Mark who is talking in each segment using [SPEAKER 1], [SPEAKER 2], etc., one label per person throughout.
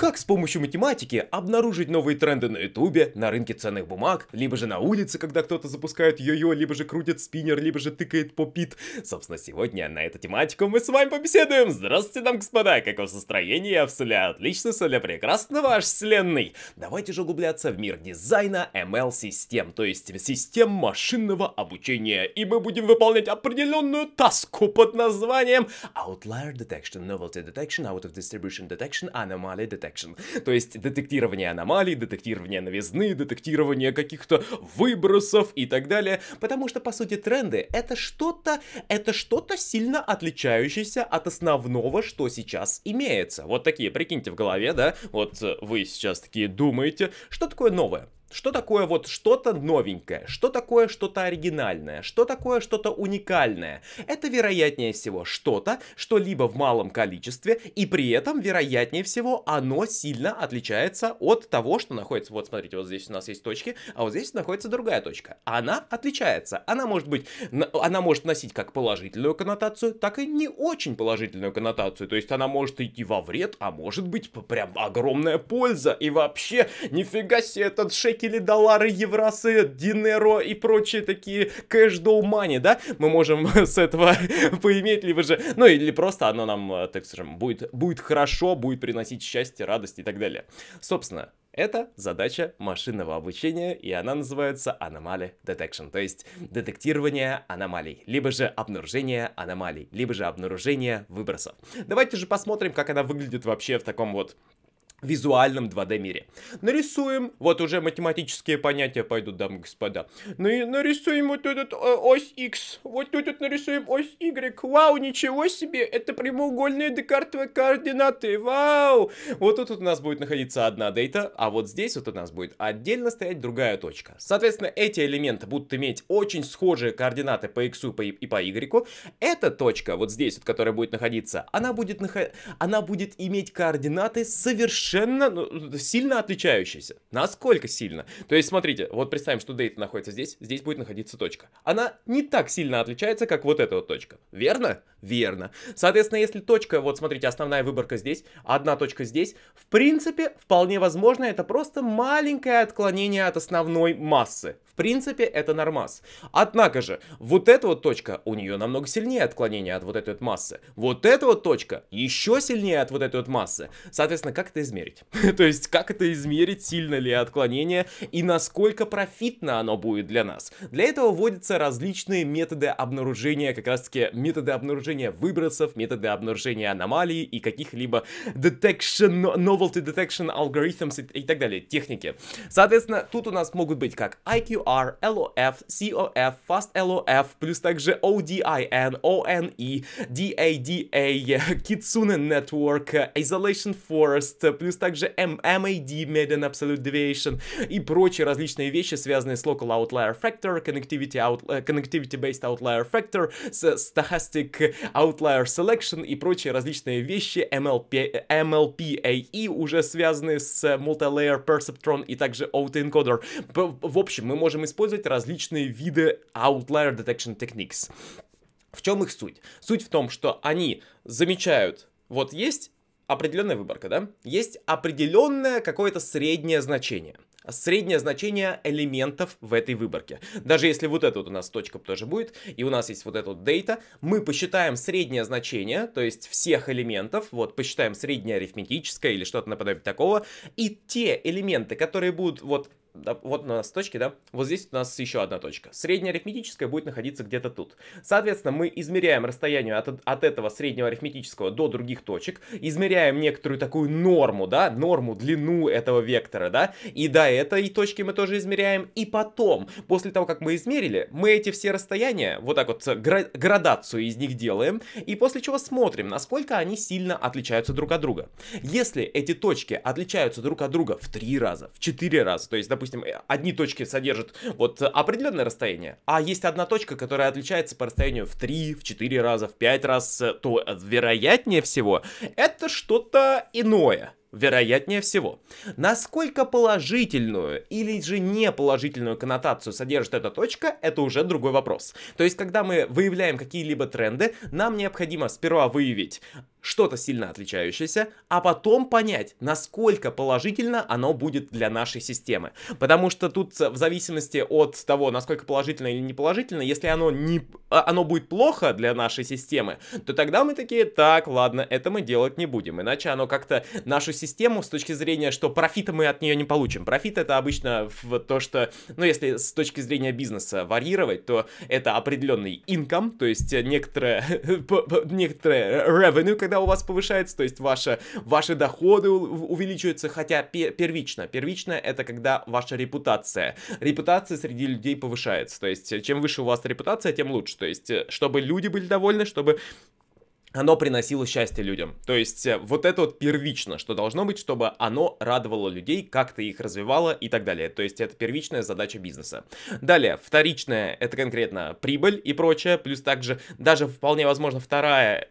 [SPEAKER 1] Как с помощью математики обнаружить новые тренды на ютубе, на рынке ценных бумаг, либо же на улице, когда кто-то запускает йо-йо, либо же крутит спиннер, либо же тыкает попит. Собственно, сегодня на эту тематику мы с вами побеседуем. Здравствуйте, дам господа, Каков у вас настроение? Я все отлично, все прекрасно, ваш вселенной. Давайте же углубляться в мир дизайна ML-систем, то есть систем машинного обучения. И мы будем выполнять определенную таску под названием Outlier Detection, Novelty Detection, Out of Distribution Detection, Anomaly Detection detection. То есть детектирование аномалий, детектирование новизны, детектирование каких-то выбросов и так далее. Потому что, по сути, тренды — это что-то, это что-то сильно отличающееся от основного, что сейчас имеется. Вот такие, прикиньте в голове, да? Вот вы сейчас такие думаете, что такое новое? Что такое вот что-то новенькое? Что такое что-то оригинальное? Что такое что-то уникальное? Это, вероятнее всего, что-то, что либо в малом количестве, и при этом, вероятнее всего, оно сильно отличается от того, что находится... Вот, смотрите, вот здесь у нас есть точки, а вот здесь находится другая точка. Она отличается. Она может быть... Она может носить как положительную коннотацию, так и не очень положительную коннотацию. То есть она может идти во вред, а может быть прям огромная польза. И вообще, нифига себе этот шейк шекели, доллары, евросы, динеро и прочие такие кэш доу мани, да? Мы можем с этого поиметь, либо же, ну или просто оно нам, э, так скажем, будет, будет хорошо, будет приносить счастье, радость и так далее. Собственно, это задача машинного обучения, и она называется Anomaly Detection, то есть детектирование аномалий, либо же обнаружение аномалий, либо же обнаружение выбросов. Давайте же посмотрим, как она выглядит вообще в таком вот визуальном 2D мире. Нарисуем, вот уже математические понятия пойдут, дамы и господа. Ну и нарисуем вот этот э, ось X, вот тут вот нарисуем ось Y. Вау, ничего себе, это прямоугольные декартовые координаты, вау! Вот тут вот у нас будет находиться одна дейта, а вот здесь вот у нас будет отдельно стоять другая точка. Соответственно, эти элементы будут иметь очень схожие координаты по X по и, по Y. Эта точка, вот здесь вот, которая будет находиться, она будет, наход... она будет иметь координаты совершенно совершенно ну, сильно отличающиеся. Насколько сильно? То есть, смотрите, вот представим, что дейта находится здесь, здесь будет находиться точка. Она не так сильно отличается, как вот эта вот точка. Верно? Верно. Соответственно, если точка, вот смотрите, основная выборка здесь, а одна точка здесь, в принципе, вполне возможно, это просто маленькое отклонение от основной массы. В принципе, это нормас. Однако же, вот эта вот точка, у нее намного сильнее отклонение от вот этой вот массы. Вот эта вот точка еще сильнее от вот этой вот массы. Соответственно, как это измерить? То есть, как это измерить, сильно ли отклонение и насколько профитно оно будет для нас? Для этого вводятся различные методы обнаружения, как раз таки методы обнаружения выбросов, методы обнаружения аномалий и каких-либо detection, novelty detection algorithms и, и так далее, техники. Соответственно, тут у нас могут быть как IQ LOR, LOF, COF, FastLOF, плюс также ODIN, ONE, DADA, Kitsune Network, Isolation Forest, плюс также MAD, Median Absolute Deviation и прочие различные вещи, связанные с Local Outlier Factor, Connectivity, out, connectivity Based Outlier Factor, с Stochastic Outlier Selection и прочие различные вещи, MLP, MLPAE, уже связанные с Multilayer Perceptron и также Autoencoder. В общем, мы можем можем использовать различные виды outlier detection techniques. В чем их суть? Суть в том, что они замечают, вот есть определенная выборка, да? Есть определенное какое-то среднее значение. Среднее значение элементов в этой выборке. Даже если вот это вот у нас точка тоже будет, и у нас есть вот этот вот дейта, мы посчитаем среднее значение, то есть всех элементов, вот посчитаем среднее арифметическое или что-то наподобие такого, и те элементы, которые будут вот вот у нас точки, да, вот здесь у нас еще одна точка. Средняя арифметическая будет находиться где-то тут. Соответственно, мы измеряем расстояние от, от этого среднего арифметического до других точек, измеряем некоторую такую норму, да, норму, длину этого вектора, да, и до этой точки мы тоже измеряем, и потом, после того, как мы измерили, мы эти все расстояния, вот так вот, градацию из них делаем, и после чего смотрим, насколько они сильно отличаются друг от друга. Если эти точки отличаются друг от друга в три раза, в четыре раза, то есть, допустим, допустим, э, одни точки содержат вот определенное расстояние, а есть одна точка, которая отличается по расстоянию в 3, в 4 раза, в 5 раз, э, то э, вероятнее всего это что-то иное. Вероятнее всего. Насколько положительную или же неположительную коннотацию содержит эта точка, это уже другой вопрос. То есть, когда мы выявляем какие-либо тренды, нам необходимо сперва выявить что-то сильно отличающееся, а потом понять, насколько положительно оно будет для нашей системы. Потому что тут э, в зависимости от того, насколько положительно или неположительно, если оно, не, а, оно будет плохо для нашей системы, то тогда мы такие, так, ладно, это мы делать не будем, иначе оно как-то нашу систему с точки зрения, что профита мы от нее не получим. Профит это обычно в то, что, ну, если с точки зрения бизнеса варьировать, то это определенный инком, то есть некоторое, некоторое revenue, когда у вас повышается, то есть ваши ваши доходы увеличиваются, хотя первично. Первично это когда ваша репутация. Репутация среди людей повышается, то есть чем выше у вас репутация, тем лучше. То есть, э, чтобы люди были довольны, чтобы оно приносило счастье людям. То есть э, вот это вот первично, что должно быть, чтобы оно радовало людей, как-то их развивало и так далее. То есть это первичная задача бизнеса. Далее, вторичная, это конкретно прибыль и прочее, плюс также даже вполне возможно вторая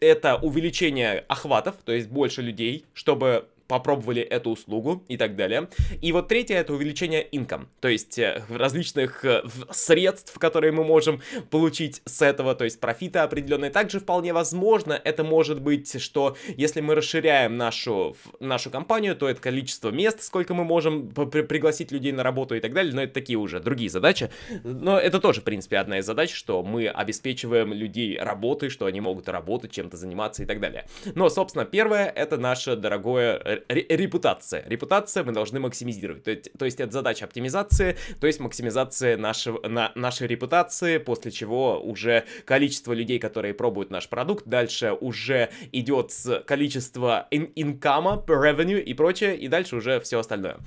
[SPEAKER 1] это увеличение охватов, то есть больше людей, чтобы попробовали эту услугу и так далее. И вот третье это увеличение инком, то есть э, различных э, средств, которые мы можем получить с этого, то есть профита определенные. Также вполне возможно, это может быть, что если мы расширяем нашу, нашу компанию, то это количество мест, сколько мы можем пригласить людей на работу и так далее, но это такие уже другие задачи. Но это тоже, в принципе, одна из задач, что мы обеспечиваем людей работой, что они могут работать, чем-то заниматься и так далее. Но, собственно, первое, это наше дорогое э, репутация. Репутация мы должны максимизировать. То есть, то есть это задача оптимизации, то есть максимизация нашего, на, нашей репутации, после чего уже количество людей, которые пробуют наш продукт, дальше уже идет количество ин инкама, revenue и прочее, и дальше уже все остальное.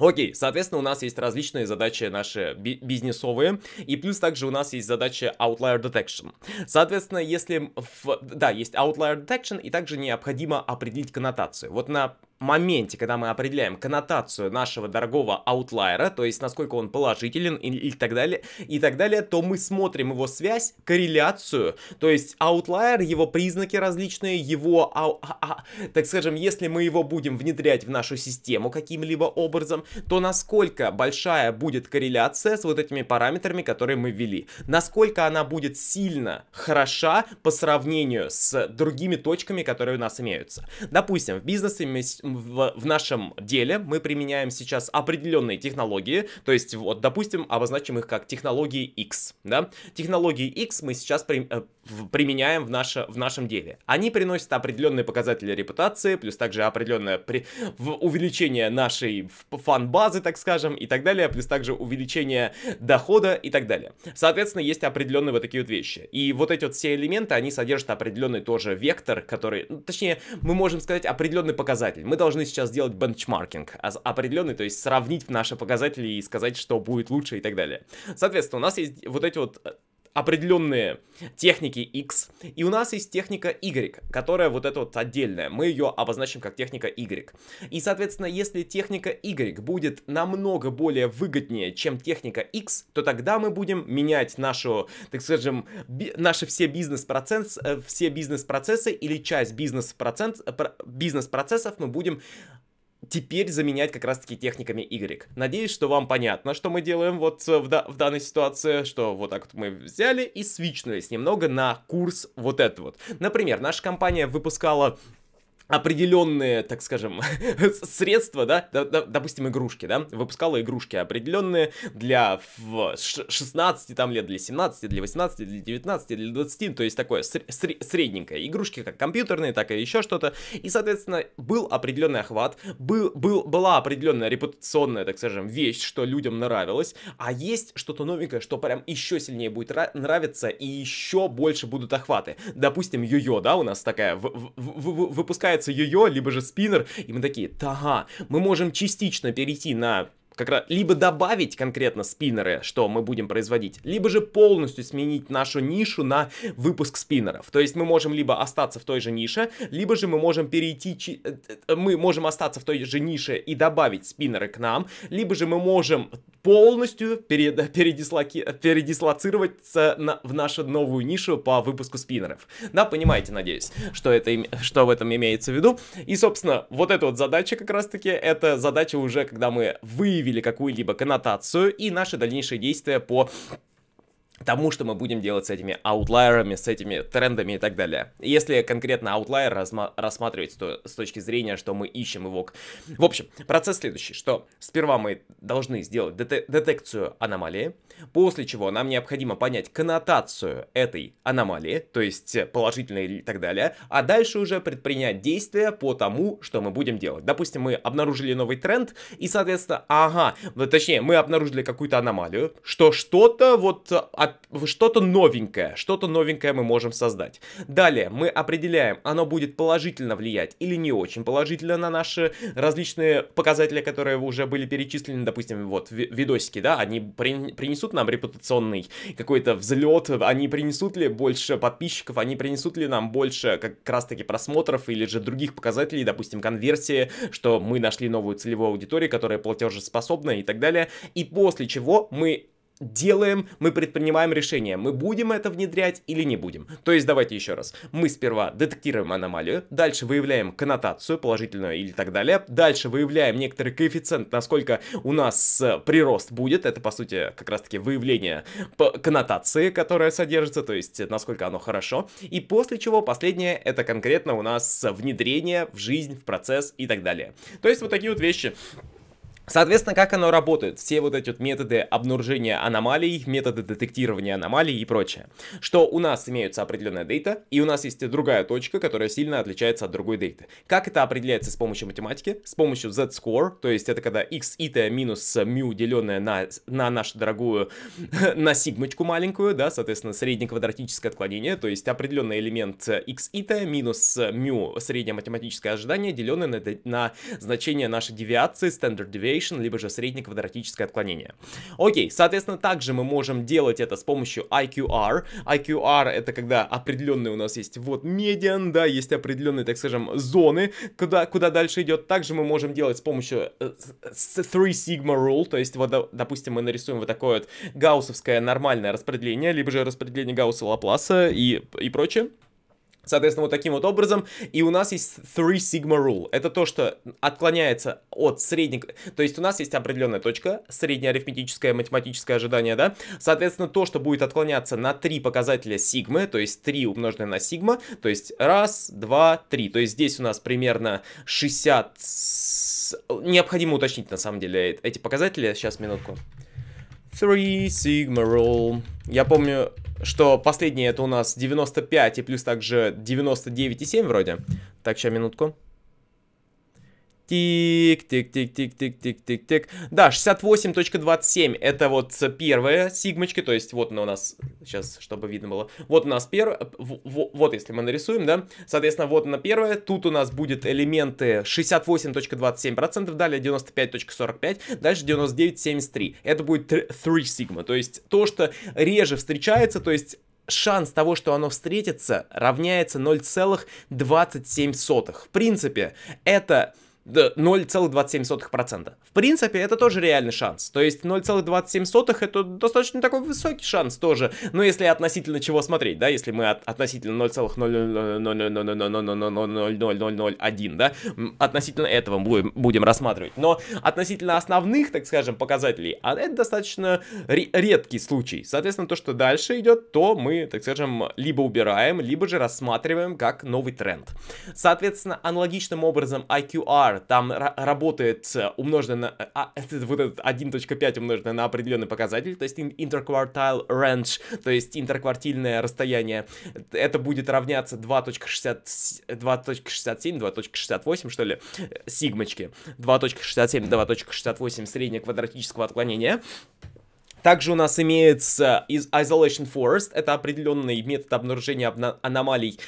[SPEAKER 1] Окей, соответственно, у нас есть различные задачи наши би бизнесовые, и плюс также у нас есть задача Outlier Detection. Соответственно, если... В... Да, есть Outlier Detection, и также необходимо определить коннотацию. Вот на моменте, когда мы определяем коннотацию нашего дорогого аутлайера, то есть насколько он положителен и, и так далее, и так далее, то мы смотрим его связь, корреляцию, то есть аутлайер, его признаки различные, его, а, а, а, так скажем, если мы его будем внедрять в нашу систему каким-либо образом, то насколько большая будет корреляция с вот этими параметрами, которые мы ввели, насколько она будет сильно хороша по сравнению с другими точками, которые у нас имеются. Допустим, в бизнесе мы в, в нашем деле мы применяем сейчас определенные технологии, то есть вот, допустим, обозначим их как технологии X, да? Технологии X мы сейчас при, э, применяем в, наше, в нашем деле. Они приносят определенные показатели репутации, плюс также определенное при, в, увеличение нашей фан-базы, так скажем, и так далее, плюс также увеличение дохода и так далее. Соответственно, есть определенные вот такие вот вещи. И вот эти вот все элементы, они содержат определенный тоже вектор, который, ну, точнее, мы можем сказать определенный показатель. Мы должны сейчас делать бенчмаркинг определенный, то есть сравнить наши показатели и сказать, что будет лучше и так далее. Соответственно, у нас есть вот эти вот э, определенные техники X, и у нас есть техника Y, которая вот эта вот отдельная, мы ее обозначим как техника Y. И, соответственно, если техника Y будет намного более выгоднее, чем техника X, то тогда мы будем менять нашу, так скажем, наши все бизнес-процессы, э, все бизнес-процессы или часть бизнес-процессов бизнес процессов мы будем теперь заменять как раз-таки техниками Y. Надеюсь, что вам понятно, что мы делаем вот э, в, да в данной ситуации, что вот так вот мы взяли и свичнулись немного на курс вот этот вот. Например, наша компания выпускала определенные, так скажем, средства, да, допустим, игрушки, да, выпускала игрушки определенные для 16 там лет, для 17, для 18, для 19, для 20, то есть такое средненькое. Игрушки как компьютерные, так и еще что-то. И, соответственно, был определенный охват, был, был, была определенная репутационная, так скажем, вещь, что людям нравилось, а есть что-то новенькое, что прям еще сильнее будет нравиться и еще больше будут охваты. Допустим, йо-йо, да, у нас такая, выпускает называется йо-йо, либо же спиннер. И мы такие, ага, мы можем частично перейти на как раз либо добавить конкретно спиннеры, что мы будем производить, либо же полностью сменить нашу нишу на выпуск спиннеров. То есть мы можем либо остаться в той же нише, либо же мы можем перейти, э, э, э, мы можем остаться в той же нише и добавить спиннеры к нам, либо же мы можем полностью перед, передислоки, передислоцироваться на, в нашу новую нишу по выпуску спиннеров. Да, понимаете, надеюсь, что, это, что в этом имеется в виду. И, собственно, вот эта вот задача как раз-таки, это задача уже, когда мы вы вывели какую-либо коннотацию и наши дальнейшие действия по тому, что мы будем делать с этими аутлайерами, с этими трендами и так далее. Если конкретно аутлайер рассматривать то с точки зрения, что мы ищем его... В общем, процесс следующий, что сперва мы должны сделать дете детекцию аномалии, после чего нам необходимо понять коннотацию этой аномалии, то есть положительной и так далее, а дальше уже предпринять действия по тому, что мы будем делать. Допустим, мы обнаружили новый тренд, и, соответственно, ага, точнее, мы обнаружили какую-то аномалию, что что-то вот от что-то новенькое, что-то новенькое мы можем создать. Далее мы определяем, оно будет положительно влиять или не очень положительно на наши различные показатели, которые уже были перечислены, допустим, вот видосики, да, они при, принесут нам репутационный какой-то взлет, они принесут ли больше подписчиков, они принесут ли нам больше как раз-таки просмотров или же других показателей, допустим, конверсии, что мы нашли новую целевую аудиторию, которая платежеспособна и так далее. И после чего мы делаем, мы предпринимаем решение, мы будем это внедрять или не будем. То есть давайте еще раз. Мы сперва детектируем аномалию, дальше выявляем коннотацию положительную или так далее, дальше выявляем некоторый коэффициент, насколько у нас э, прирост будет, это по сути как раз таки выявление коннотации, которая содержится, то есть э, насколько оно хорошо, и после чего последнее это конкретно у нас внедрение в жизнь, в процесс и так далее. То есть вот такие вот вещи. Соответственно, как оно работает, все вот эти вот методы обнаружения аномалий, методы детектирования аномалий и прочее. Что у нас имеются определенная дейта, и у нас есть другая точка, которая сильно отличается от другой дейты. Как это определяется с помощью математики? С помощью z-score, то есть это когда x и t минус μ деленное на, на нашу дорогую, на сигмочку маленькую, да, соответственно, среднеквадратическое отклонение, то есть определенный элемент x и t минус μ среднее математическое ожидание, деленное на, на значение нашей девиации, standard deviation, deviation, либо же среднее квадратическое отклонение. Окей, соответственно, также мы можем делать это с помощью IQR. IQR это когда определенные у нас есть вот медиан, да, есть определенные, так скажем, зоны, куда, куда дальше идет. Также мы можем делать с помощью 3 э, sigma rule, то есть вот, допустим, мы нарисуем вот такое вот гауссовское нормальное распределение, либо же распределение Гаусса-Лапласа и, и прочее. Соответственно, вот таким вот образом. И у нас есть Three Sigma Rule. Это то, что отклоняется от средних... То есть у нас есть определенная точка, среднее арифметическое, математическое ожидание, да? Соответственно, то, что будет отклоняться на три показателя сигмы, то есть 3 умноженное на сигма, то есть раз, два, три. То есть здесь у нас примерно 60... Необходимо уточнить, на самом деле, эти показатели. Сейчас, минутку. Three Sigma Rule. Я помню, что последнее это у нас 95 и плюс также 99,7 вроде. Так, сейчас минутку. Тик, тик, тик, тик, тик, тик, тик, тик. Да, 68.27 это вот первая сигмочка, то есть вот она у нас, сейчас, чтобы видно было. Вот у нас первая, вот если мы нарисуем, да, соответственно, вот она первая. Тут у нас будет элементы 68.27%, далее 95.45, дальше 99.73. Это будет 3 сигма, то есть то, что реже встречается, то есть шанс того, что оно встретится, равняется 0,27. В принципе, это 0,27%. В принципе, это тоже реальный шанс. То есть 0,27% это достаточно такой высокий шанс тоже. Но если относительно чего смотреть, да, если мы от, относительно 0,0000000001, да, относительно этого будем, будем рассматривать. Но относительно основных, так скажем, показателей, а это достаточно редкий случай. Соответственно, то, что дальше идет, то мы, так скажем, либо убираем, либо же рассматриваем как новый тренд. Соответственно, аналогичным образом IQR там работает э, умноженное на... Э, а, это, вот этот 1.5 умноженное на определенный показатель, то есть interquartile range, то есть интерквартильное расстояние. Это будет равняться 2.67, 2.68, что ли, э, сигмочки. 2.67, 2.68 среднее квадратического отклонения. Также у нас имеется Isolation Forest, это определенный метод обнаружения аномалий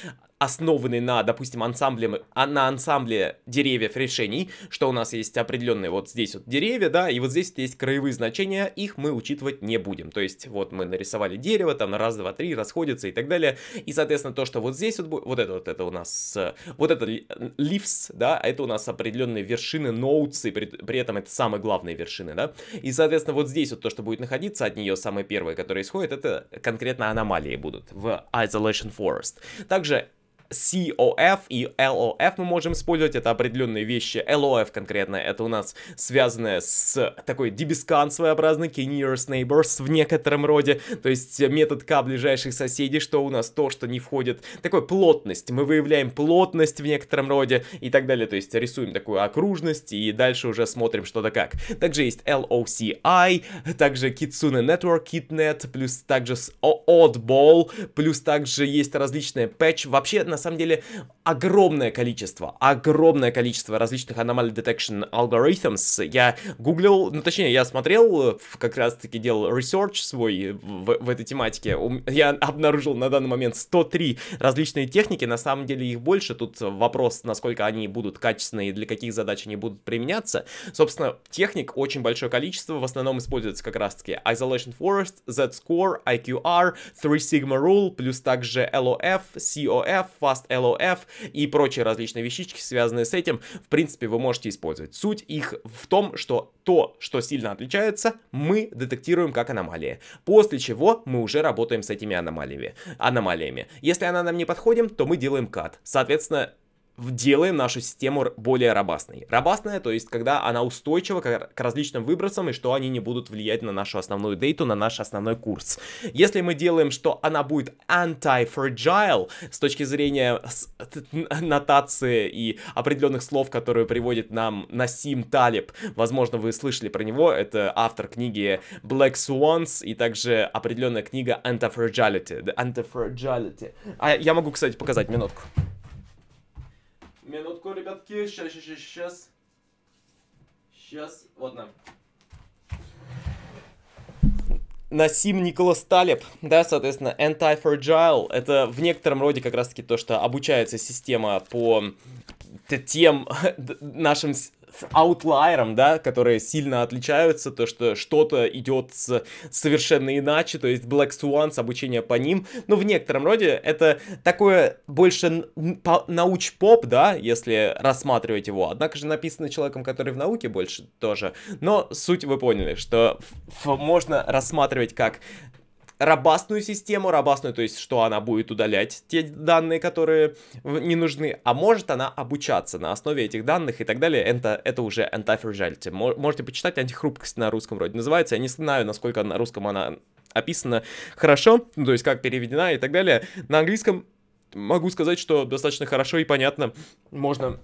[SPEAKER 1] основанный на, допустим, ансамбле, а, на ансамбле деревьев решений, что у нас есть определенные вот здесь вот деревья, да, и вот здесь вот есть краевые значения, их мы учитывать не будем. То есть вот мы нарисовали дерево, там раз, два, три, расходятся и так далее. И, соответственно, то, что вот здесь вот будет, вот это вот это у нас, э, вот это э, лифс, да, а это у нас определенные вершины ноутс, при, при этом это самые главные вершины, да. И, соответственно, вот здесь вот то, что будет находиться от нее, самое первое, которое исходит, это конкретно аномалии будут в Isolation Forest. Также COF и LOF мы можем использовать, это определенные вещи. LOF конкретно, это у нас связанное с такой дебискан своеобразный, key nearest neighbors в некотором роде, то есть метод К ближайших соседей, что у нас то, что не входит, такой плотность, мы выявляем плотность в некотором роде и так далее, то есть рисуем такую окружность и дальше уже смотрим что-то как. Также есть LOCI, также Kitsune Network, KitNet, плюс также с Oddball, плюс также есть различные патч. Вообще, на самом деле огромное количество, огромное количество различных аномалий detection algorithms. Я гуглил, ну точнее, я смотрел, э, как раз таки делал research свой в, в этой тематике. Я обнаружил на данный момент 103 различные техники, на самом деле их больше. Тут вопрос, насколько они будут качественные и для каких задач они будут применяться. Собственно, техник очень большое количество, в основном используется как раз таки Isolation Forest, Z-Score, IQR, Three Sigma Rule, плюс также LOF, COF, Fast LOF и прочие различные вещички, связанные с этим, в принципе, вы можете использовать. Суть их в том, что то, что сильно отличается, мы детектируем как аномалии. После чего мы уже работаем с этими аномалиями. аномалиями. Если она нам не подходит, то мы делаем кат. Соответственно, делаем нашу систему более робастной. Робастная, то есть, когда она устойчива к различным выбросам, и что они не будут влиять на нашу основную дейту, на наш основной курс. Если мы делаем, что она будет anti-fragile, с точки зрения нотации и определенных слов, которые приводит нам Насим Талиб, возможно, вы слышали про него, это автор книги Black Swans и также определенная книга Anti-Fragility. Anti-Fragility. А я могу, кстати, показать минутку. Минутку, ребятки. Сейчас, сейчас, сейчас. Сейчас. Вот нам. Насим Николас Талеб, да, соответственно, Anti-Fragile, это в некотором роде как раз-таки то, что обучается система по тем нашим аутлайером, да, которые сильно отличаются, то, что что-то идет с, совершенно иначе, то есть Black Swans, обучение по ним, ну, в некотором роде это такое больше науч-поп, да, если рассматривать его, однако же написано человеком, который в науке больше тоже, но суть вы поняли, что можно рассматривать как робастную систему, робастную, то есть, что она будет удалять те данные, которые не нужны, а может она обучаться на основе этих данных и так далее. Это, это уже anti Можете почитать антихрупкость на русском вроде называется. Я не знаю, насколько на русском она описана хорошо, ну, то есть как переведена и так далее. На английском могу сказать, что достаточно хорошо и понятно. Можно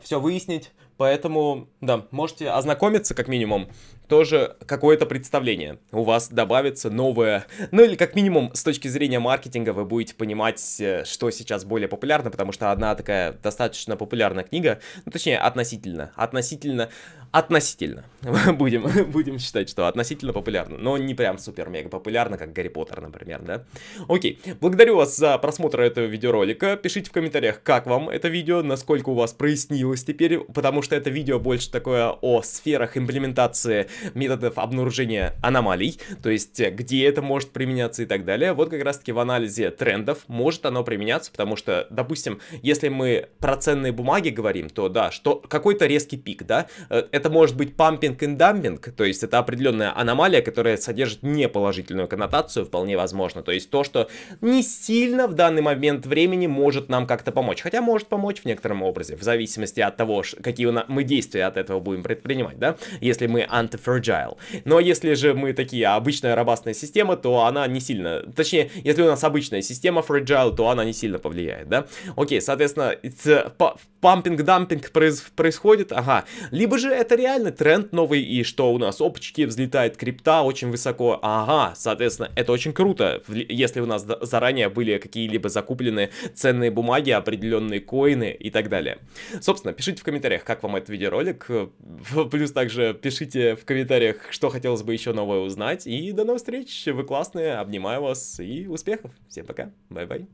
[SPEAKER 1] все выяснить, Поэтому, да, можете ознакомиться, как минимум, тоже какое-то представление. У вас добавится новое, ну или как минимум с точки зрения маркетинга вы будете понимать, э, что сейчас более популярно, потому что одна такая достаточно популярная книга, ну точнее относительно, относительно, относительно, будем, будем считать, что относительно популярна, но не прям супер-мега популярна, как Гарри Поттер, например, да? Окей, благодарю вас за просмотр этого видеоролика, пишите в комментариях, как вам это видео, насколько у вас прояснилось теперь, потому что что это видео больше такое о сферах имплементации методов обнаружения аномалий, то есть э, где это может применяться и так далее. Вот как раз-таки в анализе трендов может оно применяться, потому что, допустим, если мы про ценные бумаги говорим, то да, что какой-то резкий пик, да, э, это может быть пампинг и дампинг, то есть это определенная аномалия, которая содержит неположительную коннотацию, вполне возможно, то есть то, что не сильно в данный момент времени может нам как-то помочь, хотя может помочь в некотором образе, в зависимости от того, какие действию, мы действия от этого будем предпринимать, да, если мы антифрагил, Но если же мы такие, обычная робастная система, то она не сильно, точнее, если у нас обычная система фрагил, то она не сильно повлияет, да. Окей, соответственно, пампинг-дампинг происходит, ага. Либо же это реально тренд новый, и что у нас, опачки, взлетает крипта очень высоко, ага, соответственно, это очень круто, если у нас заранее были какие-либо закуплены ценные бумаги, определенные коины и так далее. Собственно, пишите в комментариях, как как вам этот видеоролик. Плюс также пишите в комментариях, что хотелось бы еще новое узнать. И до новых встреч, вы классные, обнимаю вас и успехов. Всем пока, бай-бай.